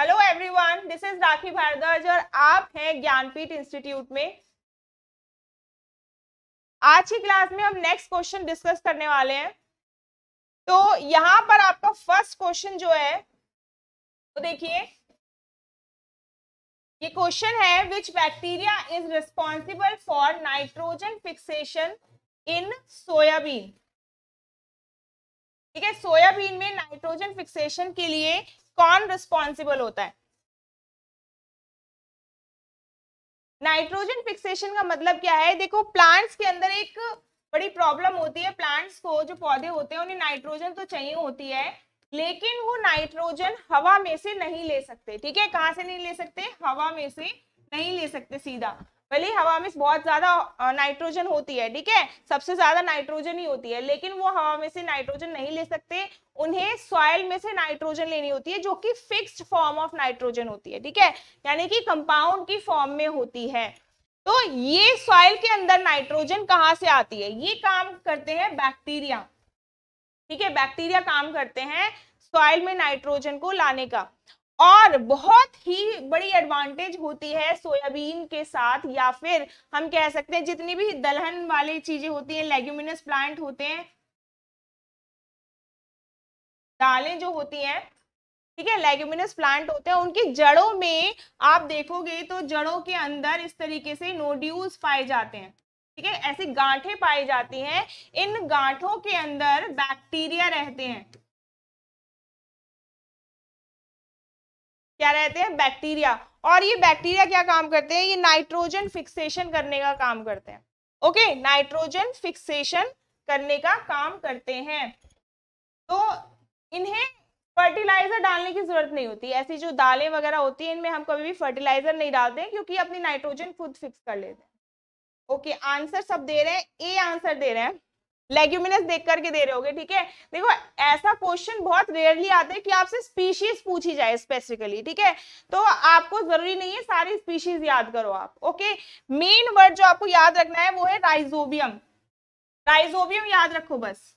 Hello everyone this is Rakhi Bhardwaj और आप हैं ज्ञानपीठ इंस्टीट्यूट में आज की क्लास में हम नेक्स्ट क्वेश्चन डिस्कस करने वाले हैं तो यहाँ पर आपका फर्स्ट क्वेश्चन जो है वो देखिए ये क्वेश्चन है which bacteria is responsible for nitrogen fixation in soybean ठीक है सोयाबीन में नाइट्रोजन फिक्सेशन के लिए कौन रिस्पॉन्सिबल होता है नाइट्रोजन फिक्सेशन का मतलब क्या है देखो प्लांट्स के अंदर एक बड़ी प्रॉब्लम होती है प्लांट्स को जो पौधे होते हैं उन्हें नाइट्रोजन तो चाहिए होती है लेकिन वो नाइट्रोजन हवा में से नहीं ले सकते ठीक है कहां से नहीं ले सकते हवा में से नहीं ले सकते सीधा भले हवा में बहुत ज्यादा नाइट्रोजन होती है ठीक है सबसे ज्यादा नाइट्रोजन ही होती है लेकिन वो हवा में से नाइट्रोजन नहीं ले सकते उन्हें सॉयल में से नाइट्रोजन लेनी होती है जो कि फिक्स्ड फॉर्म ऑफ नाइट्रोजन होती है ठीक है यानी कि कंपाउंड की फॉर्म में होती है तो ये सॉइल के अंदर नाइट्रोजन कहाँ से आती है ये काम करते हैं बैक्टीरिया ठीक है बैक्टीरिया काम करते हैं सॉइल में नाइट्रोजन को लाने का और बहुत ही बड़ी एडवांटेज होती है सोयाबीन के साथ या फिर हम कह सकते हैं जितनी भी दलहन वाली चीजें होती हैं लेग्यूमिनस प्लांट होते हैं दालें जो होती हैं ठीक है लेग्यूमिनस प्लांट होते हैं उनकी जड़ों में आप देखोगे तो जड़ों के अंदर इस तरीके से नोड्यूल्स पाए जाते हैं ठीक है ऐसी गांठें पाई जाती हैं इन गांठों के अंदर बैक्टीरिया रहते हैं क्या रहते हैं बैक्टीरिया और ये बैक्टीरिया क्या काम करते हैं ये नाइट्रोजन फिक्सेशन करने का काम करते हैं ओके नाइट्रोजन फिक्सेशन करने का काम करते हैं तो इन्हें फर्टिलाइजर डालने की जरूरत नहीं होती ऐसी जो दालें वगैरह होती हैं इनमें हम कभी भी फर्टिलाइजर नहीं डालते हैं क्योंकि अपनी नाइट्रोजन खुद फिक्स कर लेते हैं ओके आंसर सब दे रहे हैं ए आंसर दे रहे हैं लेग्यूमिनस देख करके दे रहे होगे ठीक है देखो ऐसा क्वेश्चन बहुत रेयरली आता है कि आपसे स्पीशीज पूछी जाए स्पेसिफिकली ठीक है तो आपको जरूरी नहीं है सारी स्पीशीज याद करो आप ओके मेन वर्ड जो आपको याद रखना है वो है राइजोबियम राइजोबियम याद रखो बस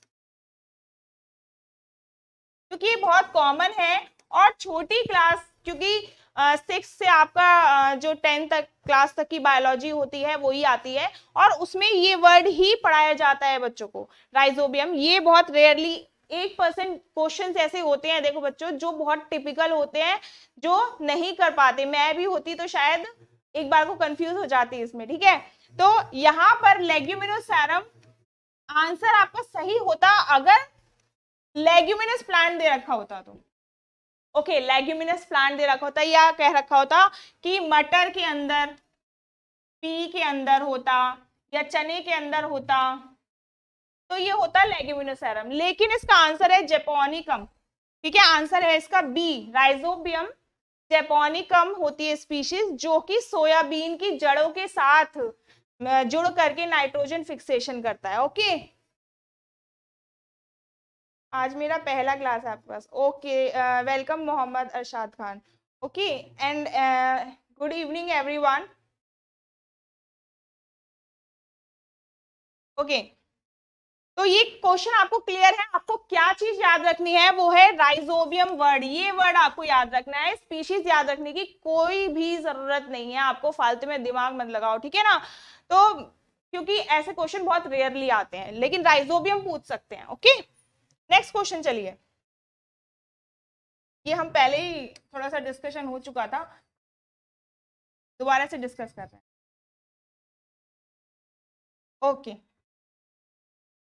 क्योंकि ये बहुत कॉमन है और छोटी क्लास क्योंकि सिक्स से आपका जो टेंथ तक क्लास तक की बायोलॉजी होती है वही आती है और उसमें ये वर्ड ही पढ़ाया जाता है बच्चों को राइजोबियम ये बहुत रेयरली एक परसेंट क्वेश्चन ऐसे होते हैं देखो बच्चों जो बहुत टिपिकल होते हैं जो नहीं कर पाते मैं भी होती तो शायद एक बार को कंफ्यूज हो जाती इसमें ठीक है तो यहाँ पर लेग्यूमिनोसैरम आंसर आपका सही होता अगर लेग्यूमिनस प्लांट दे रखा होता तो ओके लेग्यूमिनस प्लांट दे रखा होता या कह रखा होता कि मटर के अंदर पी के अंदर होता या चने के अंदर होता तो ये होता लेग्यूमिनोसैरम लेकिन इसका आंसर है जेपोनिकम ठीक है आंसर है इसका बी राइजोबियम जेपोनिकम होती है स्पीशीज जो कि सोयाबीन की जड़ों के साथ जुड़ करके नाइट्रोजन फिक्सेशन करता है ओके आज मेरा पहला क्लास है आपके पास okay welcome uh, Mohammad Arshad Khan okay and good evening everyone okay तो ये क्वेश्चन आपको क्लियर है आपको क्या चीज याद रखनी है वो है राइजोबियम वर्ड ये वर्ड आपको याद रखना है स्पीशीज याद रखने की कोई भी जरूरत नहीं है आपको फालतू में दिमाग मत लगाओ ठीक है ना तो क्योंकि ऐसे क्वेश्चन बहुत रेयरली आते हैं लेकिन राइजोबियम पूछ सकते हैं ओके नेक्स्ट क्वेश्चन चलिए ये हम पहले ही थोड़ा सा डिस्कशन हो चुका था दोबारा से डिस्कस कर रहे हैं ओके okay.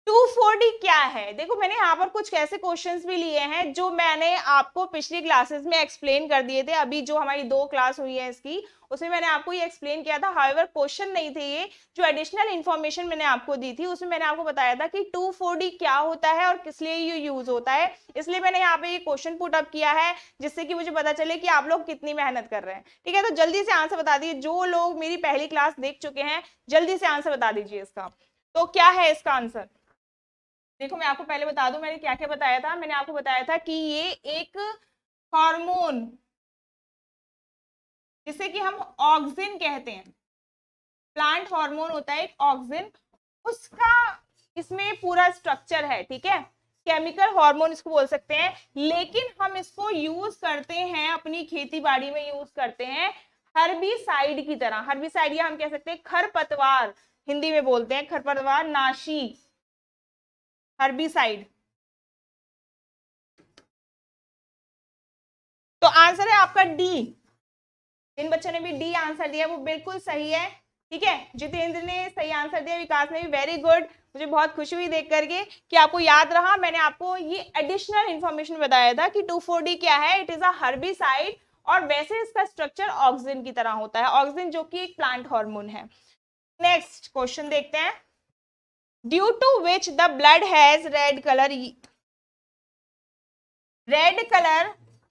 टू फोर्टी क्या है देखो मैंने यहाँ पर कुछ ऐसे क्वेश्चंस भी लिए हैं जो मैंने आपको पिछली क्लासेस में एक्सप्लेन कर दिए थे अभी जो हमारी दो क्लास हुई है इसकी उसमें मैंने आपको ये एक्सप्लेन किया था हाईवर क्वेश्चन नहीं थे ये जो एडिशनल इन्फॉर्मेशन मैंने आपको दी थी उसमें मैंने आपको बताया था कि टू क्या होता है और किस लिए ये यूज होता है इसलिए मैंने यहाँ पे ये क्वेश्चन पुटअप किया है जिससे कि मुझे पता चले कि आप लोग कितनी मेहनत कर रहे हैं ठीक है तो जल्दी से आंसर बता दीजिए जो लोग मेरी पहली क्लास देख चुके हैं जल्दी से आंसर बता दीजिए इसका तो क्या है इसका आंसर देखो मैं आपको पहले बता दूं मैंने क्या क्या बताया था मैंने आपको बताया था कि ये एक हार्मोन जिसे कि हम ऑक्सिन कहते हैं प्लांट हार्मोन होता है एक ऑक्सिन उसका इसमें पूरा स्ट्रक्चर है ठीक है केमिकल हार्मोन इसको बोल सकते हैं लेकिन हम इसको यूज करते हैं अपनी खेती बाड़ी में यूज करते हैं हर्बिसाइड की तरह हर्बिसाइड या हम कह सकते हैं खरपतवार हिंदी में बोलते हैं खरपतवार नाशी हर्बिसाइड तो आंसर है आपका डी इन बच्चों ने भी डी आंसर दिया वो बिल्कुल सही है ठीक है जितेंद्र ने सही आंसर दिया विकास ने भी वेरी गुड मुझे बहुत खुशी हुई देख करके कि आपको याद रहा मैंने आपको ये एडिशनल इन्फॉर्मेशन बताया था कि टू फोर डी क्या है इट इज अ हर्बिसाइड और वैसे इसका स्ट्रक्चर ऑक्सीजन की तरह होता है ऑक्सीजन जो कि एक प्लांट हार्मोन है नेक्स्ट क्वेश्चन देखते हैं due to which the blood has red colour red colour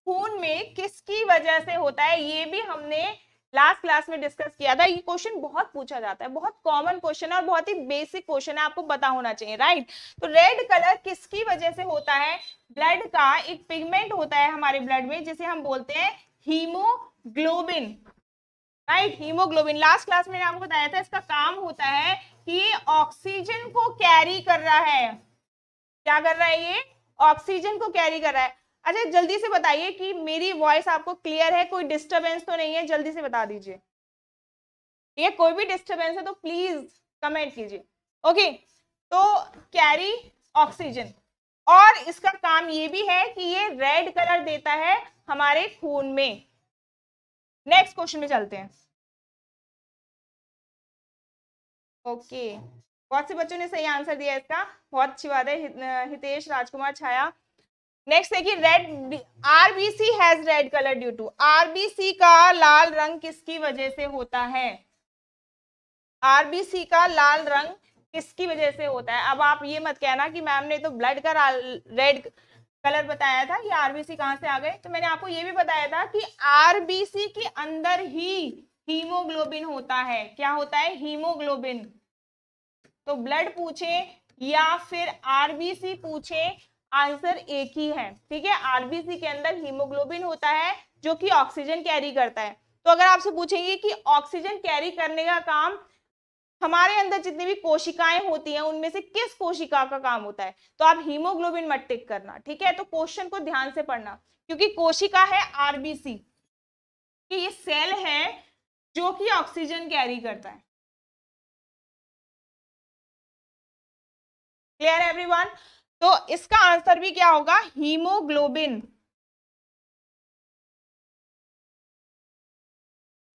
खून में किसकी वजह से होता है ये भी हमने लास्ट क्लास में डिस्कस किया था ये क्वेश्चन बहुत पूछा जाता है बहुत कॉमन क्वेश्चन है और बहुत ही बेसिक क्वेश्चन है आपको पता होना चाहिए राइट तो रेड कलर किसकी वजह से होता है ब्लड का एक पिगमेंट होता है हमारे ब्लड में जिसे हम बोलते हैं haemoglobin right haemoglobin last class में आपको बताया था इसका काम होता है कि ये ऑक्सीजन को कैरी कर रहा है क्या कर रहा है ये ऑक्सीजन को कैरी कर रहा है अच्छा जल्दी से बताइए कि मेरी वॉइस आपको क्लियर है कोई डिस्टरबेंस तो नहीं है जल्दी से बता दीजिए ठीक है कोई भी डिस्टर्बेंस है तो प्लीज कमेंट कीजिए ओके तो कैरी ऑक्सीजन और इसका काम ये भी है कि ये रेड कलर देता है हमारे खून में नेक्स्ट क्वेश्चन में चलते हैं ओके बहुत से बच्चों ने सही आंसर दिया इसका बहुत अच्छी बात है हितेश राजकुमार छाया नेक्स्ट कि red RBC has red colour due to RBC का लाल रंग किसकी वजह से होता है आरबीसी का लाल रंग किसकी वजह से होता है अब आप ये मत कहना कि मैम ने तो ब्लड का रेड कलर बताया था ये आरबीसी कहाँ से आ गए तो मैंने आपको ये भी बताया था कि आरबीसी के अंदर ही हीमोग्लोबिन होता है क्या होता है हीमोग्लोबिन तो ब्लड पूछे या फिर आरबीसी पूछे आंसर एक ही है ठीक है आरबीसी के अंदर हीमोग्लोबिन होता है जो कि ऑक्सीजन कैरी करता है तो अगर आपसे पूछेंगे कि ऑक्सीजन कैरी करने का काम हमारे अंदर जितनी भी कोशिकाएं होती हैं उनमें से किस कोशिका का काम होता है तो आप हीमोग्लोबिन मत टिक करना ठीक है तो क्वेश्चन को ध्यान से पढ़ना क्योंकि कोशिका है आरबीसी कि ये सेल है जो कि ऑक्सीजन कैरी करता है क्लियर एवरीवन तो इसका आंसर भी क्या होगा हीमोग्लोबिन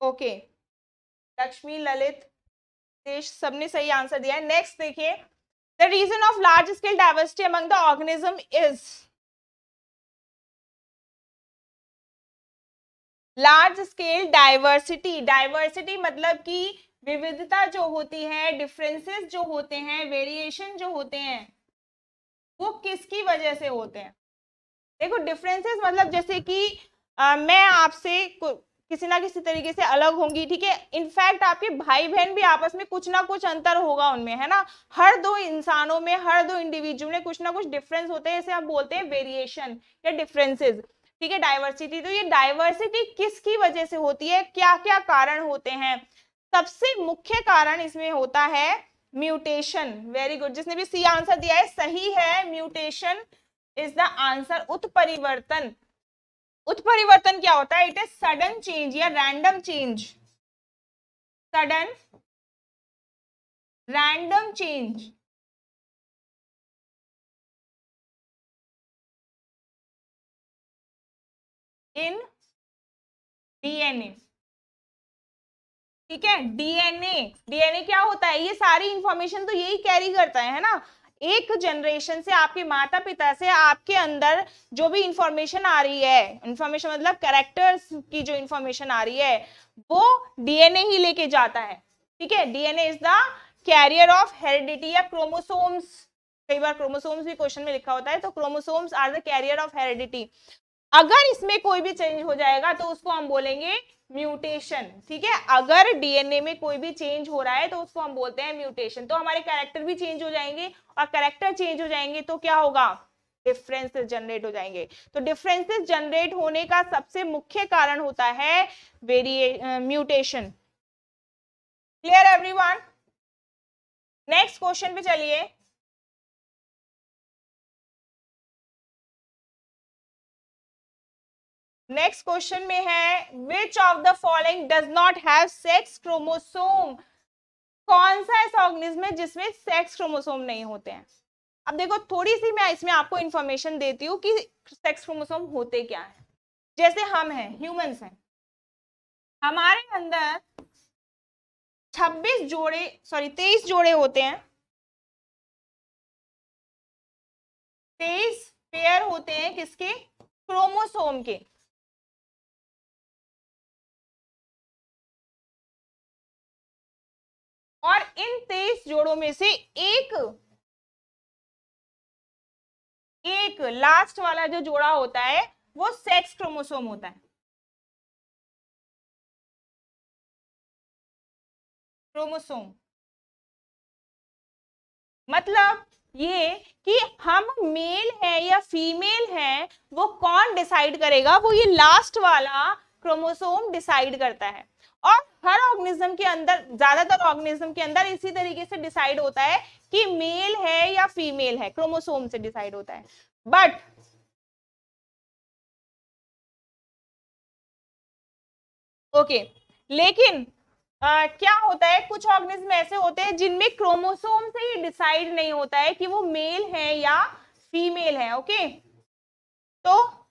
ओके लक्ष्मी ललित देश सबने सही आंसर दिया है नेक्स्ट देखिए the reason of large scale diversity among the organism is large scale diversity diversity मतलब कि विविधता जो होती है डिफरेंसेस जो होते हैं वेरिएशन जो होते हैं वो किसकी वजह से होते हैं देखो डिफरेंसेस मतलब जैसे कि आ, मैं आपसे किसी ना किसी तरीके से अलग होंगी ठीक है इनफैक्ट आपके भाई बहन भी आपस में कुछ ना कुछ अंतर होगा उनमें है ना हर दो इंसानों में हर दो इंडिविजुअल में कुछ ना कुछ डिफरेंस होते हैं जैसे हम बोलते हैं वेरिएशन या डिफरेंसेस ठीक है डाइवर्सिटी तो ये डाइवर्सिटी किसकी वजह से होती है क्या क्या कारण होते हैं सबसे मुख्य कारण इसमें होता है म्यूटेशन वेरी गुड जिसने भी सी आंसर दिया है सही है म्यूटेशन इज द आंसर उत्परिवर्तन उत्परिवर्तन क्या होता है इट इज सडन चेंज या random change sudden random change in DNA ठीक है डीएनए डीएनए क्या होता है ये सारी इंफॉर्मेशन तो यही कैरी करता है, है ना एक जनरेशन से आपके माता पिता से आपके अंदर जो भी इंफॉर्मेशन आ रही है इंफॉर्मेशन मतलब कैरेक्टर्स की जो इंफॉर्मेशन आ रही है वो डीएनए ही लेके जाता है ठीक है DNA is the carrier of heredity या क्रोमोसोम्स कई बार क्रोमोसोम्स भी क्वेश्चन में लिखा होता है तो chromosomes are the carrier of heredity अगर इसमें कोई भी चेंज हो जाएगा तो उसको हम बोलेंगे म्यूटेशन ठीक है अगर डीएनए में कोई भी चेंज हो रहा है तो उसको हम बोलते हैं म्यूटेशन तो हमारे कैरेक्टर भी चेंज हो जाएंगे और कैरेक्टर चेंज हो जाएंगे तो क्या होगा डिफरेंसेस जनरेट हो जाएंगे तो डिफरेंसेस जनरेट होने का सबसे मुख्य कारण होता है वेरिए mutation clear every next question पे चलिए नेक्स्ट क्वेश्चन में है which of the following does not have sex chromosome कौन सा ऐसा ऑर्गेनिज्म है जिसमें सेक्स क्रोमोसोम नहीं होते हैं अब देखो थोड़ी सी मैं इसमें आपको इन्फॉर्मेशन देती हूँ कि सेक्स क्रोमोसोम होते क्या है जैसे हम हैं ह्यूमंस हैं हमारे अंदर 26 जोड़े सॉरी 23 जोड़े होते हैं 23 पेयर होते हैं किसके क्रोमोसोम के और इन तेईस जोड़ों में से एक एक लास्ट वाला जो जोड़ा होता है वो सेक्स क्रोमोसोम होता है क्रोमोसोम मतलब ये कि हम मेल है या फीमेल है वो कौन डिसाइड करेगा वो ये लास्ट वाला क्रोमोसोम डिसाइड करता है और हर ऑर्गेनिज्म के अंदर ज्यादातर ऑर्गेनिज्म के अंदर इसी तरीके से डिसाइड होता है कि मेल है या फीमेल है क्रोमोसोम से डिसाइड होता है बट ओके okay. लेकिन आ, क्या होता है कुछ ऑर्गेनिज्म ऐसे होते हैं जिनमें क्रोमोसोम से ही डिसाइड नहीं होता है कि वो मेल है या फीमेल है ओके okay? तो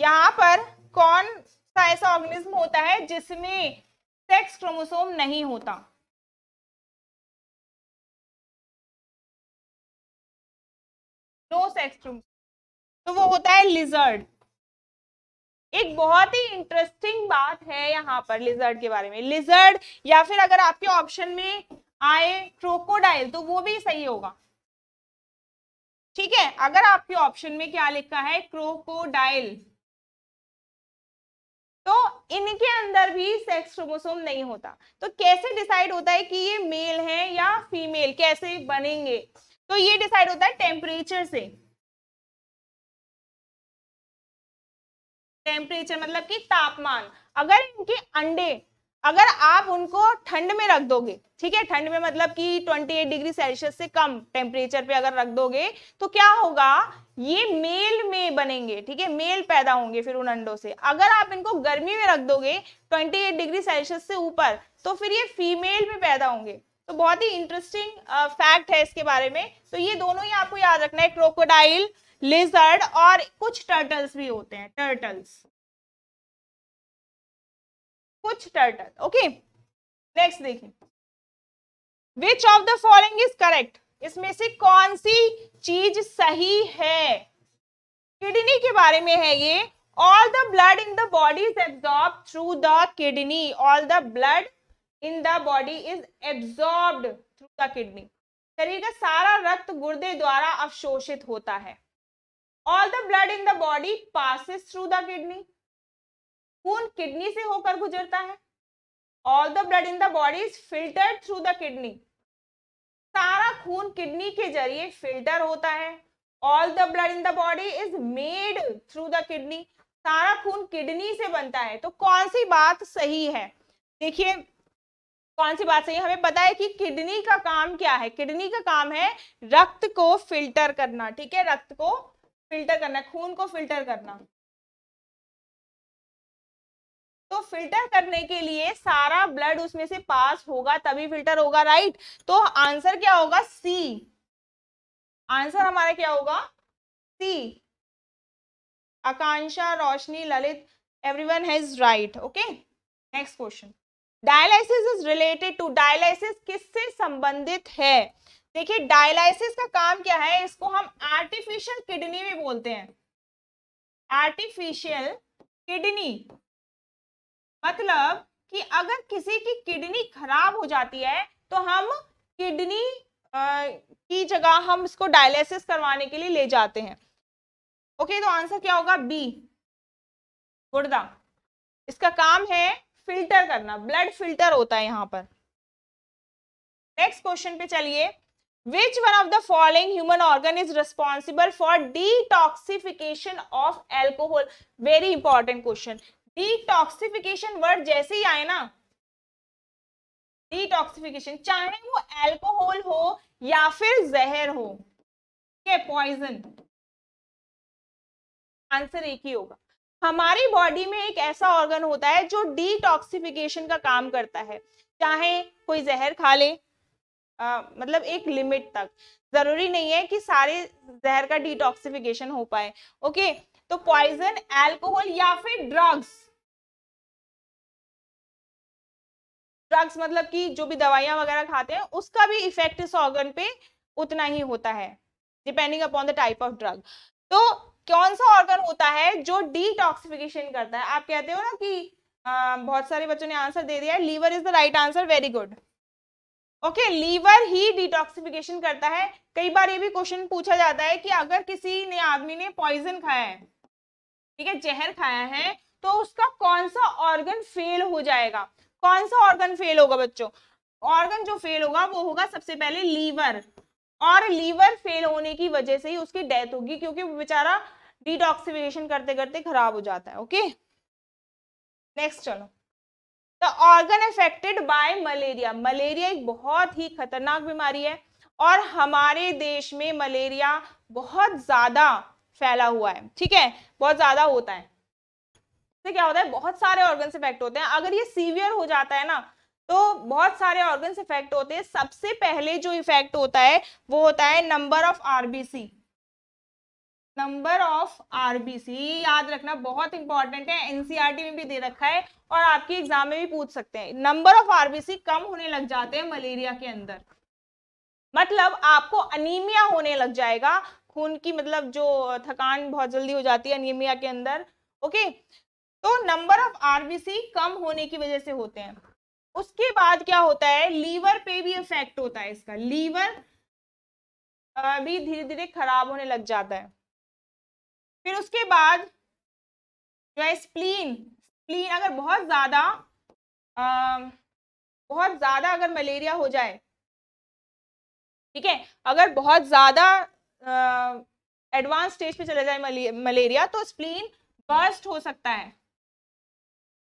यहां पर कौन सा ऐसा ऑर्गेनिज्म होता है जिसमें सेक्स क्रोमोसोम नहीं होता नो सेक्स क्रोमोसोम तो वो होता है लिजर्ड एक बहुत ही इंटरेस्टिंग बात है यहां पर लिजर्ड के बारे में लिजर्ड या फिर अगर आपके ऑप्शन में आए क्रोकोडाइल तो वो भी सही होगा ठीक है अगर आपके ऑप्शन में क्या लिखा है क्रोकोडाइल तो इनके अंदर भी सेक्स क्रोमोसोम नहीं होता तो कैसे डिसाइड होता है कि ये मेल है या फीमेल कैसे बनेंगे तो ये डिसाइड होता है टेम्परेचर से टेम्परेचर मतलब कि तापमान अगर इनके अंडे अगर आप उनको ठंड में रख दोगे ठीक है ठंड में मतलब कि 28 डिग्री सेल्सियस से कम टेम्परेचर पे अगर रख दोगे तो क्या होगा ये मेल में बनेंगे ठीक है मेल पैदा होंगे फिर उन अंडों से अगर आप इनको गर्मी में रख दोगे 28 डिग्री सेल्सियस से ऊपर तो फिर ये फीमेल में पैदा होंगे तो बहुत ही इंटरेस्टिंग फैक्ट है इसके बारे में तो ये दोनों ही आपको याद रखना है क्रोकोडाइल लिजर्ड और कुछ टर्टल्स भी होते हैं टर्टल्स कुछ टर्टल ओके नेक्स्ट देखिए which of the following is correct इसमें से कौन सी चीज सही है किडनी के बारे में है ये all the blood in the body is absorb through the kidney all the blood in the body is absorb through the kidney शरीर का सारा रक्त गुर्दे द्वारा अवशोषित होता है all the blood in the body passes through the kidney खून किडनी से होकर गुजरता है all the blood in the body is filtered through the kidney सारा खून किडनी के जरिए फिल्टर होता है all the blood in the body is made through the kidney सारा खून किडनी से बनता है तो कौन सी बात सही है देखिए कौन सी बात सही है हमें पता है कि किडनी का काम क्या है किडनी का काम है रक्त को फिल्टर करना ठीक है रक्त को फिल्टर करना खून को फिल्टर करना तो फिल्टर करने के लिए सारा ब्लड उसमें से पास होगा तभी फिल्टर होगा राइट तो आंसर क्या होगा सी आंसर हमारा क्या होगा C Akanksha Roshni Lalit everyone has right okay next question dialysis is related to dialysis किससे संबंधित है देखिए डायलिसिस का काम क्या है इसको हम आर्टिफिशियल किडनी भी बोलते हैं आर्टिफिशियल किडनी मतलब कि अगर किसी की किडनी खराब हो जाती है तो हम किडनी की जगह हम इसको डायलिसिस करवाने के लिए ले जाते हैं ओके तो आंसर क्या होगा बी गुर्दा इसका काम है फिल्टर करना ब्लड फिल्टर होता है यहाँ पर नेक्स्ट क्वेश्चन पे चलिए which one of the following human organ is responsible for detoxification of alcohol very important question detoxification word जैसे ही आए ना डिटॉक्सिफिकेशन चाहे वो एल्कोहल हो या फिर जहर हो ठीक है पॉइजन आंसर एक ही होगा हमारी बॉडी में एक ऐसा ऑर्गन होता है जो डिटॉक्सिफिकेशन का काम करता है चाहे कोई जहर खा ले आ, मतलब एक लिमिट तक जरूरी नहीं है कि सारे जहर का डिटॉक्सिफिकेशन हो पाए ओके तो पॉइजन एल्कोहल या फिर ड्रग्स ड्रग्स मतलब कि जो भी दवाइयां वगैरह खाते हैं उसका भी इफेक्ट इस ऑर्गन पे उतना ही होता है depending upon the type of drug तो कौन सा ऑर्गन होता है जो डिटॉक्सिफिकेशन करता है आप कहते हो ना कि आ, बहुत सारे बच्चों ने आंसर दे दिया है liver is the right answer very good okay liver ही डिटॉक्सिफिकेशन करता है कई बार ये भी क्वेश्चन पूछा जाता है कि अगर किसी ने आदमी ने पॉइजन खाया है ठीक है जहर खाया है तो उसका कौन सा ऑर्गन फेल हो जाएगा कौन सा ऑर्गन फेल होगा बच्चों ऑर्गन जो फेल होगा वो होगा सबसे पहले लीवर और लीवर फेल होने की वजह से ही उसकी डेथ होगी क्योंकि वो बेचारा डिटॉक्सिफिकेशन करते करते खराब हो जाता है ओके नेक्स्ट चलो the organ affected by malaria malaria एक बहुत ही खतरनाक बीमारी है और हमारे देश में मलेरिया बहुत ज्यादा फैला हुआ है ठीक है बहुत ज्यादा होता है से क्या होता है बहुत सारे ऑर्गन इफेक्ट होते हैं अगर ये सीवियर हो जाता है ना तो बहुत सारे ऑर्गन इफेक्ट होते हैं सबसे पहले जो इफेक्ट होता है वो होता है number of RBC number of RBC याद रखना बहुत इंपॉर्टेंट है एनसीआरटी e में भी दे रखा है और आपके एग्जाम में भी पूछ सकते हैं नंबर ऑफ आरबीसी कम होने लग जाते हैं मलेरिया के अंदर मतलब आपको अनिमिया होने लग जाएगा खून की मतलब जो थकान बहुत जल्दी हो जाती है अनिमिया के अंदर ओके तो नंबर ऑफ आरबीसी कम होने की वजह से होते हैं उसके बाद क्या होता है लीवर पे भी इफेक्ट होता है इसका लीवर भी धीरे धीरे खराब होने लग जाता है फिर उसके बाद जो है स्प्लीन स्प्लीन अगर बहुत ज़्यादा बहुत ज़्यादा अगर मलेरिया हो जाए ठीक है अगर बहुत ज़्यादा एडवांस स्टेज पे चला जाए मले, मलेरिया तो स्प्लीन बर्स्ट हो सकता है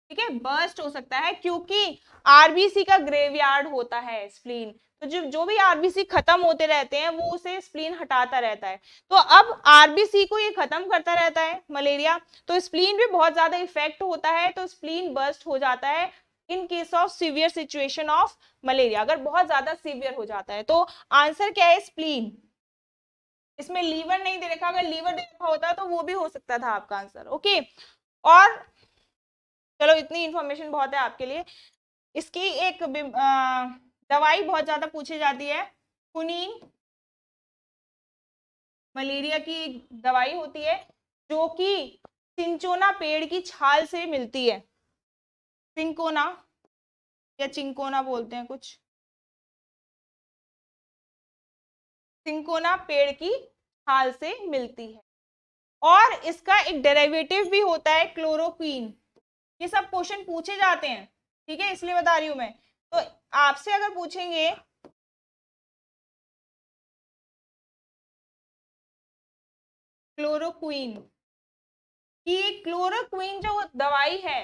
ठीक है बर्स्ट हो सकता है क्योंकि आरबीसी का ग्रेवयार्ड होता है स्प्लीन तो जो जो भी आरबीसी खत्म होते रहते हैं वो उसे स्प्लीन हटाता रहता है तो अब आरबीसी को ये खत्म करता रहता है मलेरिया तो स्प्लीन भी बहुत ज्यादा इफेक्ट होता है तो स्प्लीन बर्स्ट हो जाता है in case of severe situation of malaria अगर बहुत ज्यादा सीवियर हो जाता है तो आंसर क्या है स्प्लीन इसमें लीवर नहीं दे रखा अगर लीवर दे रखा होता तो वो भी हो सकता था आपका आंसर ओके और चलो इतनी इन्फॉर्मेशन बहुत है आपके लिए इसकी एक दवाई बहुत ज़्यादा पूछी जाती है कुनीन मलेरिया की दवाई होती है जो कि सिंचोना पेड़ की छाल से मिलती है सिंकोना या चिंकोना बोलते हैं कुछ सिंकोना पेड़ की छाल से मिलती है और इसका एक डेरिवेटिव भी होता है क्लोरोक्वीन ये सब क्वेश्चन पूछे जाते हैं ठीक है इसलिए बता रही हूँ मैं तो आपसे अगर पूछेंगे क्लोरोक्वीन कि क्लोरोक्वीन जो दवाई है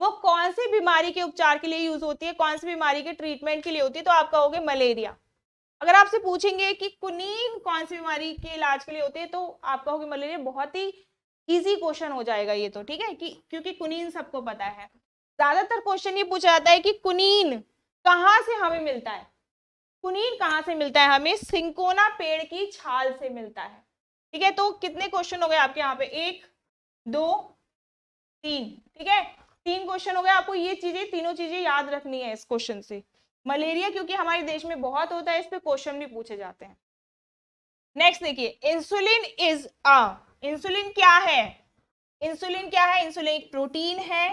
वो कौन सी बीमारी के उपचार के लिए यूज होती है कौन सी बीमारी के ट्रीटमेंट के लिए होती है तो आप कहोगे मलेरिया अगर आपसे पूछेंगे कि कुनीन कौन सी बीमारी के इलाज के लिए होती है तो आप कहोगे मलेरिया बहुत ही इजी क्वेश्चन हो जाएगा ये तो ठीक है कि क्योंकि कुनीन सबको पता है ज्यादातर क्वेश्चन ये पूछा जाता है कि कुनीन कहाँ से हमें मिलता है कुनीन कहाँ से मिलता है हमें सिंकोना पेड़ की छाल से मिलता है ठीक है तो कितने क्वेश्चन हो गए आपके यहाँ पे एक दो तीन ठीक है तीन क्वेश्चन हो गए आपको ये चीजें तीनों चीजें याद रखनी है इस क्वेश्चन से मलेरिया क्योंकि हमारे देश में बहुत होता है इस पर क्वेश्चन भी पूछे जाते हैं नेक्स्ट देखिए इंसुलिन इज अ इंसुलिन क्या है इंसुलिन क्या है इंसुलिन एक प्रोटीन है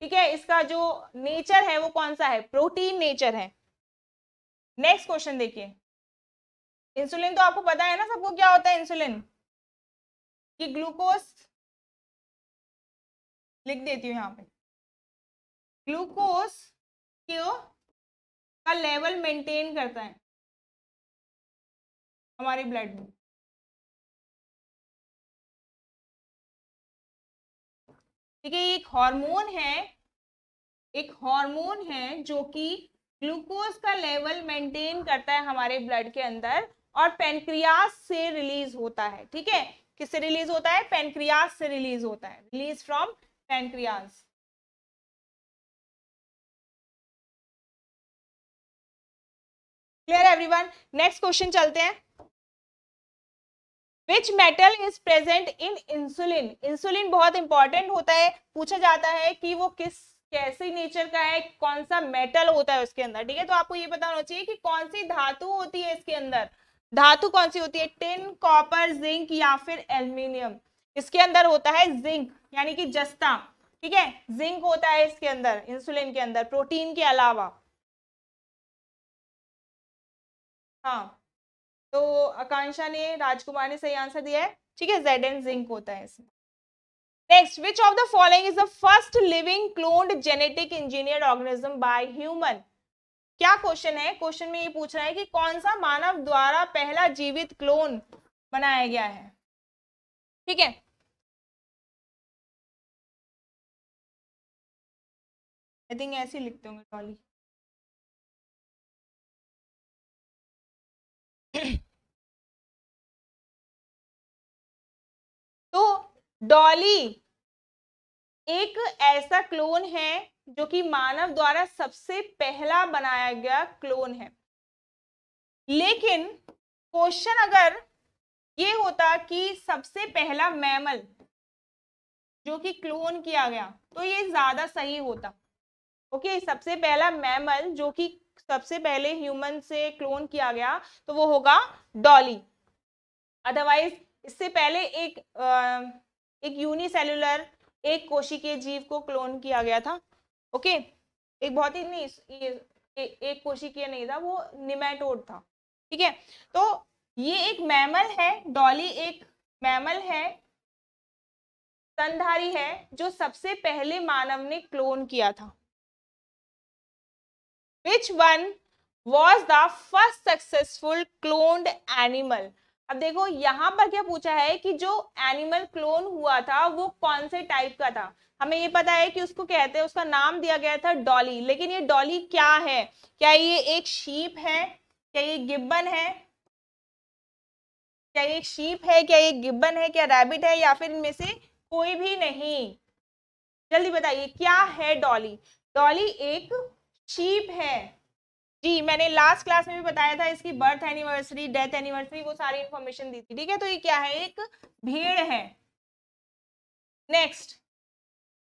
ठीक है इसका जो नेचर है वो कौन सा है प्रोटीन नेचर है नेक्स्ट क्वेश्चन देखिए इंसुलिन तो आपको पता है ना सबको क्या होता है इंसुलिन कि ग्लूकोज लिख देती हूँ यहाँ पे ग्लूकोज क्यों का लेवल मेंटेन करता है हमारे ब्लड में ठीक है ये एक हार्मोन है एक हार्मोन है जो कि ग्लूकोज का लेवल मेंटेन करता है हमारे ब्लड के अंदर और पेनक्रियाज से रिलीज होता है ठीक है किससे रिलीज होता है पेनक्रियाज से रिलीज होता है release from pancreas clear everyone next question चलते हैं which metal is present in insulin insulin बहुत इंपॉर्टेंट होता है पूछा जाता है कि वो किस कैसी नेचर का है कौन सा मेटल होता है उसके अंदर ठीक है तो आपको ये पता होना चाहिए कि कौन सी धातु होती है इसके अंदर धातु कौन सी होती है टिन कॉपर जिंक या फिर एल्यूमिनियम इसके अंदर होता है जिंक यानी कि जस्ता ठीक है जिंक होता है इसके अंदर इंसुलिन के अंदर प्रोटीन के अलावा हाँ तो आकांक्षा ने राजकुमार ने सही आंसर दिया है ठीक है जेड एंड जिंक होता है इसमें next which of the following is the first living cloned genetic engineer organism by human क्या क्वेश्चन है क्वेश्चन में ये पूछ रहा है कि कौन सा मानव द्वारा पहला जीवित क्लोन बनाया गया है ठीक है आई थिंक ऐसे लिखते होंगे टॉली तो डॉली एक ऐसा क्लोन है जो कि मानव द्वारा सबसे पहला बनाया गया क्लोन है लेकिन क्वेश्चन अगर ये होता कि सबसे पहला मैमल जो कि क्लोन किया गया तो ये ज्यादा सही होता ओके okay, सबसे पहला मैमल जो कि सबसे पहले ह्यूमन से क्लोन किया गया तो वो होगा डॉली अदरवाइज इससे पहले एक आ, एक यूनिसेलुलर एक कोशिकीय जीव को क्लोन किया गया था ओके एक बहुत ही नहीं ए, ए, एक कोशिकीय नहीं था वो निमेटोड था ठीक है तो ये एक मैमल है डॉली एक मैमल है संधारी है जो सबसे पहले मानव ने क्लोन किया था which one was the first successful cloned animal अब देखो यहाँ पर क्या पूछा है कि जो एनिमल क्लोन हुआ था वो कौन से टाइप का था हमें ये पता है कि उसको कहते हैं उसका नाम दिया गया था डॉली लेकिन ये डॉली क्या है क्या ये एक शीप है क्या ये गिब्बन है क्या ये शीप है क्या ये गिब्बन है क्या रैबिट है या फिर इनमें से कोई भी नहीं जल्दी बताइए क्या है डॉली डॉली एक शीप है जी मैंने लास्ट क्लास में भी बताया था इसकी बर्थ एनिवर्सरी डेथ एनिवर्सरी वो सारी इंफॉर्मेशन दी थी ठीक है तो ये क्या है एक भीड़ है next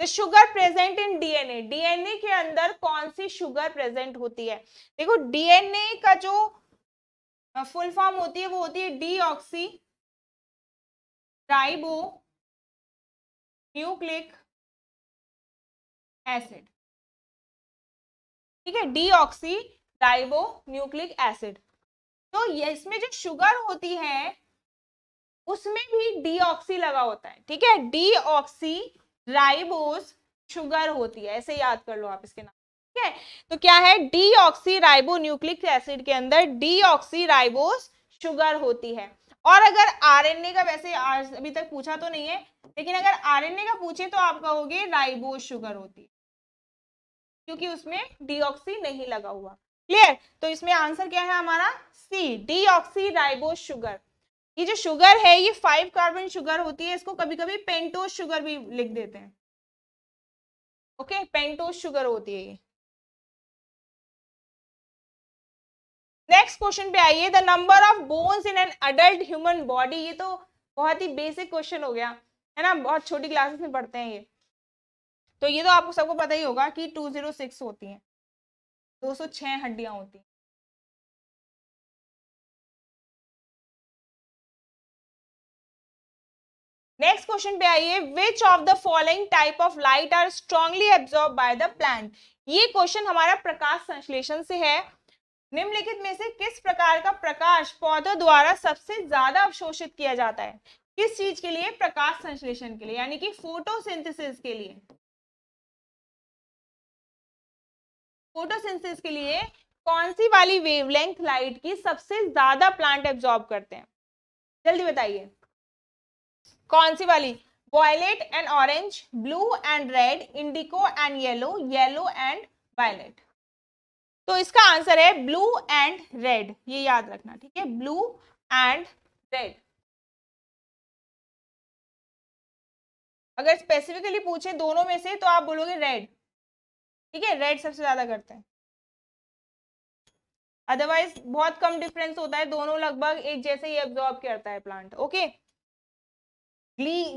the sugar present in DNA DNA के अंदर कौन सी शुगर प्रेजेंट होती है देखो डीएनए का जो फुल फॉर्म होती है वो होती है deoxyribonucleic acid ठीक है deoxyribonucleic acid तो ये इसमें जो शुगर होती है उसमें भी डीऑक्सी लगा होता है ठीक है डीऑक्सी राइबोस शुगर होती है ऐसे याद कर लो आप इसके नाम ठीक है तो क्या है डीऑक्सी राइबो न्यूक्लिक एसिड के अंदर डीऑक्सी राइबोस शुगर होती है और अगर आरएनए का वैसे आज अभी तक पूछा तो नहीं है लेकिन अगर आरएनए का पूछे तो आप कहोगे राइबोस शुगर होती है क्योंकि उसमें डीऑक्सी नहीं लगा हुआ क्लियर तो इसमें आंसर क्या है हमारा C deoxyribo sugar ये जो शुगर है ये फाइव कार्बन शुगर होती है इसको कभी कभी पेंटोस शुगर भी लिख देते हैं ओके पेंटोस शुगर होती है ये नेक्स्ट क्वेश्चन पे आइए the number of bones in an adult human body ये तो बहुत ही बेसिक क्वेश्चन हो गया है ना बहुत छोटी क्लासेस में पढ़ते हैं ये तो ये तो आपको सबको पता ही होगा कि 206 होती हैं दो सौ छह हड्डियाँ होती हैं नेक्स्ट क्वेश्चन पे आइए which of the following type of light are strongly absorb by the plant ये क्वेश्चन हमारा प्रकाश संश्लेषण से है निम्नलिखित में से किस प्रकार का प्रकाश पौधों द्वारा सबसे ज्यादा अवशोषित किया जाता है किस चीज के लिए प्रकाश संश्लेषण के लिए यानी कि फोटोसिंथेसिस के लिए फोटोसिंथेसिस के लिए कौन सी वाली वेवलेंथ लाइट की सबसे ज्यादा प्लांट एब्जॉर्ब करते हैं जल्दी बताइए कौन सी वाली violet and orange blue and red indigo and yellow yellow and violet तो इसका आंसर है ब्लू एंड रेड ये याद रखना ठीक है ब्लू एंड रेड अगर स्पेसिफिकली पूछे दोनों में से तो आप बोलोगे रेड ठीक है रेड सबसे ज्यादा करते हैं अदरवाइज बहुत कम डिफरेंस होता है दोनों लगभग एक जैसे ही एब्जॉर्ब करता है प्लांट ओके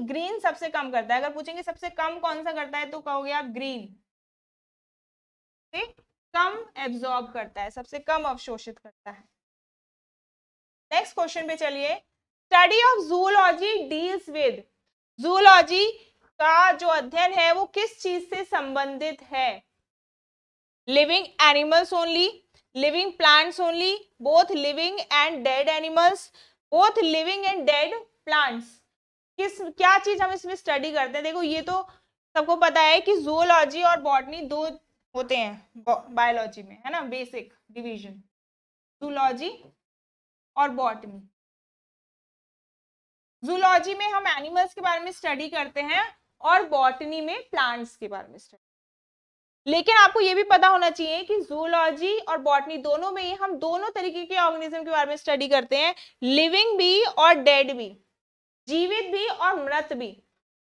ग्रीन सबसे कम करता है अगर पूछेंगे सबसे कम कौन सा करता है तो कहोगे आप ग्रीन ठीक कम एब्जॉर्ब करता है सबसे कम अवशोषित करता है नेक्स्ट क्वेश्चन पे चलिए study of zoology deals with zoology का जो अध्ययन है वो किस चीज से संबंधित है living animals only living plants only both living and dead animals both living and dead plants किस क्या चीज हम इसमें स्टडी करते हैं देखो ये तो सबको पता है कि जूलॉजी और बॉटनी दो होते हैं बायोलॉजी में है ना बेसिक डिवीजन जूलॉजी और बॉटनी जूलॉजी में हम एनिमल्स के बारे में स्टडी करते हैं और बॉटनी में प्लांट्स के बारे में स्टडी लेकिन आपको ये भी पता होना चाहिए कि जूलॉजी और बॉटनी दोनों में ही हम दोनों तरीके के ऑर्गेनिज्म के बारे में स्टडी करते हैं लिविंग भी और डेड भी जीवित भी और मृत भी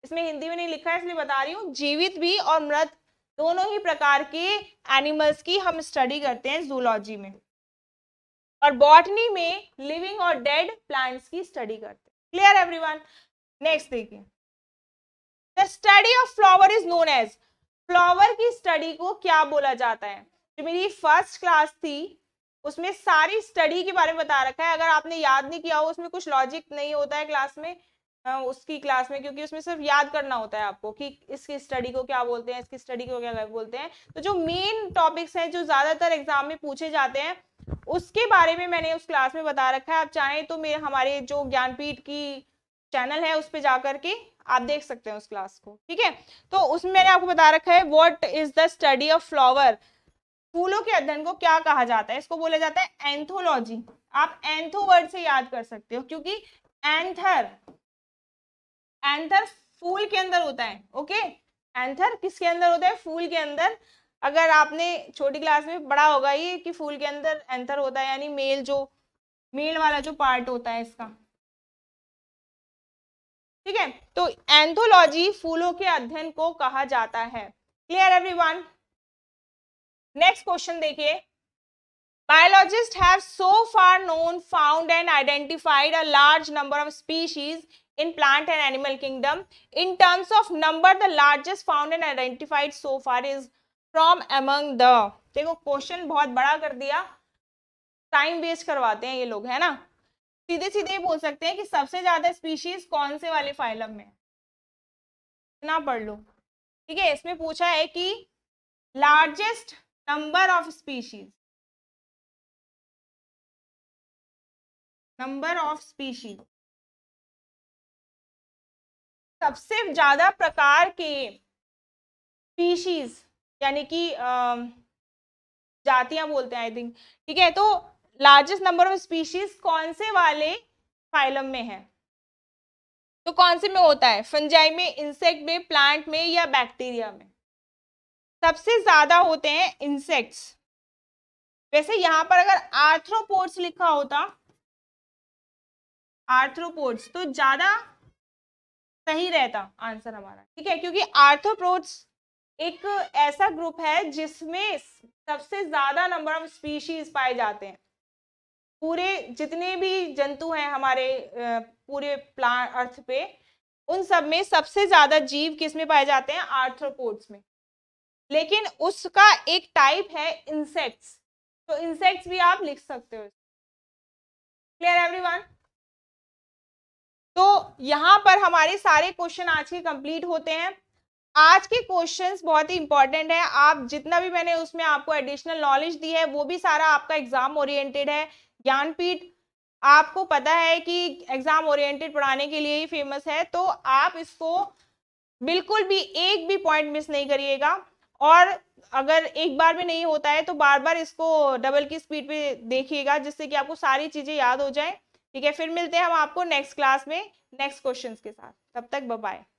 इसमें हिंदी में नहीं लिखा है इसलिए बता रही हूँ जीवित भी और मृत दोनों ही प्रकार के एनिमल्स की हम स्टडी करते हैं जूलॉजी में और बॉटनी में लिविंग और डेड प्लांट्स की स्टडी करते हैं क्लियर एवरीवन नेक्स्ट देखिए the study of flower is known as flower की स्टडी को क्या बोला जाता है जो मेरी फर्स्ट क्लास थी उसमें सारी स्टडी के बारे में बता रखा है अगर आपने याद नहीं किया हो उसमें कुछ लॉजिक नहीं होता है क्लास में उसकी क्लास में क्योंकि उसमें सिर्फ याद करना होता है आपको कि इसकी स्टडी को क्या बोलते हैं इसकी स्टडी को क्या बोलते हैं तो जो मेन टॉपिक्स हैं जो ज़्यादातर एग्जाम में पूछे जाते हैं उसके बारे में मैंने उस क्लास में बता रखा है आप चाहें तो मेरे हमारे जो ज्ञानपीठ की चैनल है उस पर जा करके आप देख सकते हैं उस क्लास को ठीक है तो उसमें मैंने आपको बता रखा है what is the study of flower फूलों के अध्ययन को क्या कहा जाता है इसको बोला जाता है एंथोलॉजी आप एंथो वर्ड से याद कर सकते हो क्योंकि एंथर एंथर फूल के अंदर होता है ओके एंथर किसके अंदर होता है फूल के अंदर अगर आपने छोटी क्लास में पढ़ा होगा ये कि फूल के अंदर एंथर होता है यानी मेल जो मेल वाला जो पार्ट होता है इसका ठीक है तो एंथोलॉजी फूलों के अध्ययन को कहा जाता है clear everyone next question देखिए biologist have so far known found and identified a large number of species in plant and animal kingdom in terms of number the largest found and identified so far is from among the देखो question बहुत बड़ा कर दिया time waste करवाते हैं ये लोग है ना सीधे सीधे ये बोल सकते हैं कि सबसे ज्यादा स्पीशीज कौन से वाले फाइलम में इतना पढ़ लो ठीक है इसमें पूछा है कि largest number of species number of species सबसे ज्यादा प्रकार के स्पीशीज यानी कि जातियां बोलते हैं आई थिंक ठीक है तो लार्जेस्ट नंबर ऑफ स्पीशीज कौन से वाले फाइलम में है तो कौन से में होता है फंजाई में इंसेक्ट में प्लांट में या बैक्टीरिया में सबसे ज्यादा होते हैं इंसेक्ट्स वैसे यहाँ पर अगर आर्थ्रोपोड्स लिखा होता आर्थ्रोपोड्स तो ज्यादा सही रहता आंसर हमारा ठीक है क्योंकि आर्थ्रोपोड्स एक ऐसा ग्रुप है जिसमें सबसे ज्यादा नंबर ऑफ स्पीशीज पाए जाते हैं पूरे जितने भी जंतु हैं हमारे पूरे प्ला अर्थ पे उन सब में सबसे ज्यादा जीव किस में पाए जाते हैं आर्थ्रोपोड्स में लेकिन उसका एक टाइप है इंसेक्ट्स तो इंसेक्ट्स भी आप लिख सकते हो क्लियर एवरीवन तो यहाँ पर हमारे सारे क्वेश्चन आज के कंप्लीट होते हैं आज के क्वेश्चंस बहुत ही इंपॉर्टेंट है आप जितना भी मैंने उसमें आपको एडिशनल नॉलेज दी है वो भी सारा आपका एग्जाम ओरिएंटेड है ज्ञानपीठ आपको पता है कि एग्जाम ओरिएंटेड पढ़ाने के लिए ही फेमस है तो आप इसको बिल्कुल भी एक भी पॉइंट मिस नहीं करिएगा और अगर एक बार भी नहीं होता है तो बार बार इसको डबल की स्पीड पे देखिएगा जिससे कि आपको सारी चीज़ें याद हो जाए ठीक है फिर मिलते हैं हम आपको नेक्स्ट क्लास में नेक्स्ट क्वेश्चंस के साथ तब तक बाय